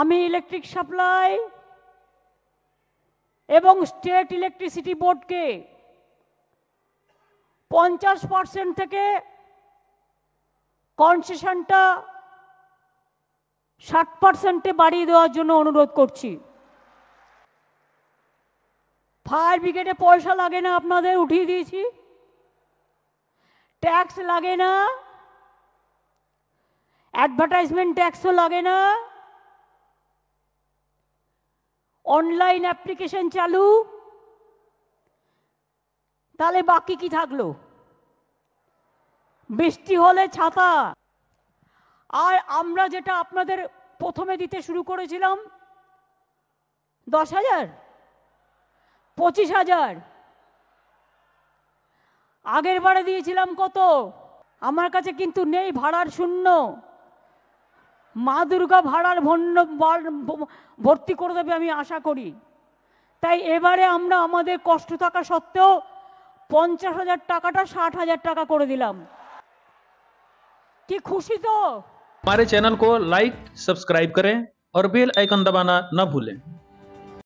আমি electric supply এবং state electricity বোর্ডকে পঞ্চাশ পার্সেন্ট থেকে কনসেশনটা ষাট পার্সেন্টে বাড়িয়ে দেওয়ার জন্য অনুরোধ করছি ফায়ার ব্রিগেডে পয়সা লাগে না আপনাদের উঠিয়ে দিয়েছি ট্যাক্স লাগে না অ্যাডভার্টাইজমেন্ট ট্যাক্সও লাগে না অনলাইন অ্যাপ্লিকেশন চালু তাহলে বাকি কি থাকলো বৃষ্টি হলে ছাতা আর আমরা যেটা আপনাদের প্রথমে দিতে শুরু করেছিলাম দশ হাজার পঁচিশ হাজার আগের বারে দিয়েছিলাম কত আমার কাছে কিন্তু নেই ভাড়ার শূন্য মা দুর্গা ভাড়ার ভণ্ড ভর্তি করে দেবে আমি আশা করি তাই এবারে আমরা আমাদের কষ্ট থাকা সত্ত্বেও পঞ্চাশ হাজার টাকাটা ষাট হাজার টাকা করে দিলাম কি খুশি তো আমার চ্যানেল কো লাইক সাবস্ক্রাইব करें আর বেল আইকন दबाना না ভুলে